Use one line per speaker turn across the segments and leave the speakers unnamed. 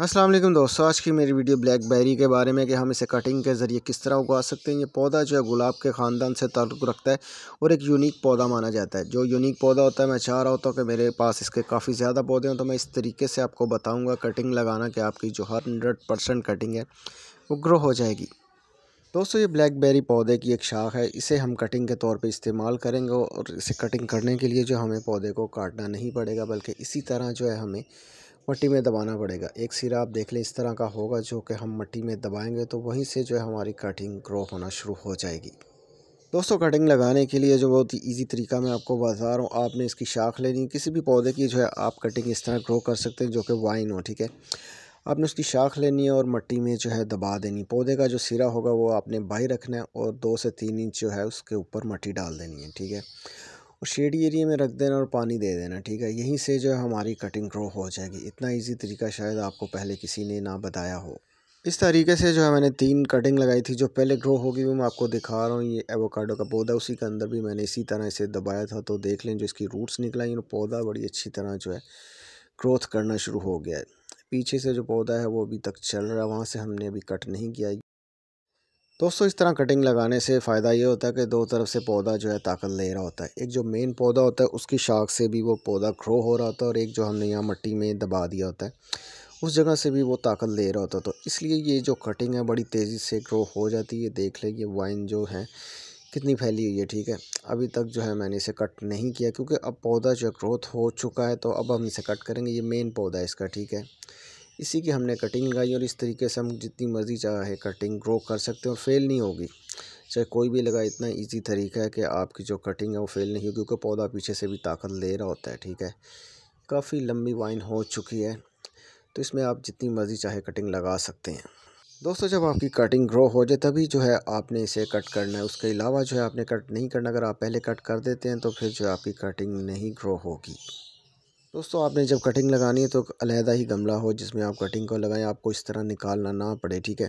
असलम दोस्तों आज की मेरी वीडियो ब्लैकबेरी के बारे में कि हम इसे कटिंग के ज़रिए किस तरह उगा सकते हैं ये पौधा जो है गुलाब के ख़ानदान से ताल्लुक़ रखता है और एक यूनिक पौधा माना जाता है जो यूनिक पौधा होता है मैं चाह रहा होता हूँ कि मेरे पास इसके काफ़ी ज़्यादा पौधे हों तो मैं इस तरीके से आपको बताऊँगा कटिंग लगाना कि आपकी जो हंड्रेड कटिंग है वो ग्रो हो जाएगी दोस्तों ये ब्लैकबेरी पौधे की एक शाख है इसे हम कटिंग के तौर पे इस्तेमाल करेंगे और इसे कटिंग करने के लिए जो हमें पौधे को काटना नहीं पड़ेगा बल्कि इसी तरह जो है हमें मट्टी में दबाना पड़ेगा एक सिरा आप देख लें इस तरह का होगा जो कि हम मट्टी में दबाएंगे तो वहीं से जो है हमारी कटिंग ग्रो होना शुरू हो जाएगी दोस्तों कटिंग लगाने के लिए जो बहुत ही ईजी तरीका मैं आपको बता रहा हूँ आपने इसकी शाख लेनी किसी भी पौधे की जो है आप कटिंग इस तरह ग्रो कर सकते हैं जो कि वाइन हो ठीक है आपने उसकी शाख लेनी है और मट्टी में जो है दबा देनी पौधे का जो सिरा होगा वो आपने बाई रखना है और दो से तीन इंच जो है उसके ऊपर मट्टी डाल देनी है ठीक है और शेडी एरिया में रख देना और पानी दे देना ठीक है यहीं से जो है हमारी कटिंग ग्रो हो जाएगी इतना ईजी तरीका शायद आपको पहले किसी ने ना बताया हो इस तरीके से जो है मैंने तीन कटिंग लगाई थी जो पहले ग्रो होगी वो मैं आपको दिखा रहा हूँ ये एवोकाडो का पौधा उसी के अंदर भी मैंने इसी तरह इसे दबाया था तो देख लें जो इसकी रूट्स निकलाई और पौधा बड़ी अच्छी तरह जो है ग्रोथ करना शुरू हो गया है पीछे से जो पौधा है वो अभी तक चल रहा है वहाँ से हमने अभी कट नहीं किया दोस्तों इस तरह कटिंग लगाने से फ़ायदा ये होता है कि दो तरफ से पौधा जो है ताकत ले रहा होता है एक जो मेन पौधा होता है उसकी शाख से भी वो पौधा ग्रो हो रहा होता है और एक जो हमने यहाँ मट्टी में दबा दिया होता है उस जगह से भी वो ताकत ले रहा होता है तो इसलिए ये जो कटिंग है बड़ी तेज़ी से ग्रो हो जाती है देख लें ये वाइन जो है कितनी फैली हुई है ठीक है अभी तक जो है मैंने इसे कट नहीं किया क्योंकि अब पौधा जो ग्रोथ हो चुका है तो अब हम इसे कट करेंगे ये मेन पौधा है इसका ठीक है इसी की हमने कटिंग लगाई और इस तरीके से हम जितनी मर्ज़ी चाहे कटिंग ग्रो कर सकते हैं और फेल नहीं होगी चाहे कोई भी लगा इतना इजी तरीका है कि आपकी जो कटिंग है वो फेल नहीं होगी क्योंकि पौधा पीछे से भी ताकत ले रहा होता है ठीक है काफ़ी लंबी वाइन हो चुकी है तो इसमें आप जितनी मर्ज़ी चाहे कटिंग लगा सकते हैं दोस्तों जब आपकी कटिंग ग्रो हो जाए तभी जो है आपने इसे कट करना है उसके अलावा जो है आपने कट नहीं करना अगर आप पहले कट कर देते हैं तो फिर जो है आपकी कटिंग नहीं ग्रो होगी दोस्तों आपने जब कटिंग लगानी है तो अलहदा ही गमला हो जिसमें आप कटिंग को लगाएं आपको इस तरह निकालना ना पड़े ठीक है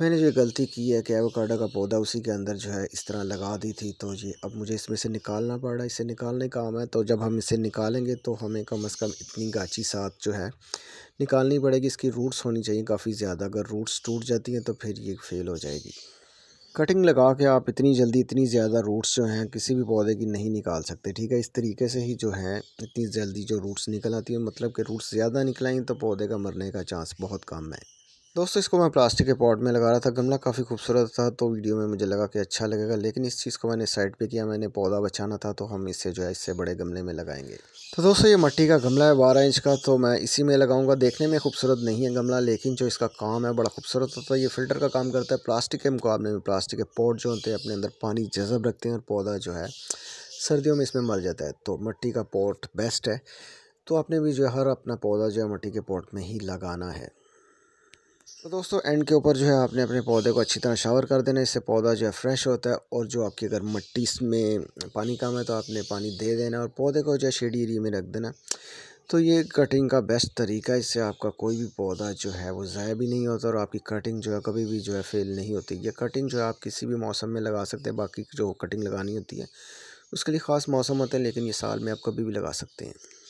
मैंने जो गलती की है कि एवोकाडो का पौधा उसी के अंदर जो है इस तरह लगा दी थी तो ये अब मुझे इसमें से निकालना पड़ रहा है इसे निकालने का काम है तो जब हम इसे निकालेंगे तो हमें कम अज़ कम इतनी गाची साथ जो है निकालनी पड़ेगी इसकी रूट्स होनी चाहिए काफ़ी ज़्यादा अगर रूट्स टूट जाती हैं तो फिर ये फेल हो जाएगी कटिंग लगा के आप इतनी जल्दी इतनी ज़्यादा रूट्स जो हैं किसी भी पौधे की नहीं निकाल सकते ठीक है इस तरीके से ही जो है इतनी जल्दी जो रूट्स निकल आती है मतलब कि रूट्स ज़्यादा निकलाएँ तो पौधे का मरने का चांस बहुत कम है दोस्तों इसको मैं प्लास्टिक के पॉट में लगा रहा था गमला काफ़ी खूबसूरत था तो वीडियो में मुझे लगा कि अच्छा लगेगा लेकिन इस चीज़ को मैंने साइड पे किया मैंने पौधा बचाना था तो हम इसे जो है इससे बड़े गमले में लगाएंगे तो दोस्तों ये मट्टी का गमला है बारह इंच का तो मैं इसी में लगाऊंगा देखने में खूबसूरत नहीं है गमला लेकिन जो इसका काम है बड़ा खूबसूरत होता है ये फ़िल्टर का काम करता है प्लास्टिक के मुकाबले में प्लास्टिक के पॉट जो होते हैं अपने अंदर पानी जजब रखते हैं और पौधा जो है सर्दियों में इसमें मर जाता है तो मट्टी का पॉट बेस्ट है तो आपने भी जो है हर अपना पौधा जो है मट्टी के पॉट में ही लगाना है तो दोस्तों एंड के ऊपर जो है आपने अपने पौधे को अच्छी तरह शावर कर देना इससे पौधा जो है फ्रेश होता है और जो आपकी अगर मट्टी में पानी कम है तो आपने पानी दे देना और पौधे को जो है शेडी एरिए में रख देना तो ये कटिंग का बेस्ट तरीका है इससे आपका कोई भी पौधा जो है वो ज़ाया भी नहीं होता और आपकी कटिंग जो है कभी भी जो है फेल नहीं होती ये कटिंग जो है आप किसी भी मौसम में लगा सकते हैं बाकी जो कटिंग लगानी होती है उसके लिए ख़ास मौसम होता है लेकिन ये साल में आप कभी भी लगा सकते हैं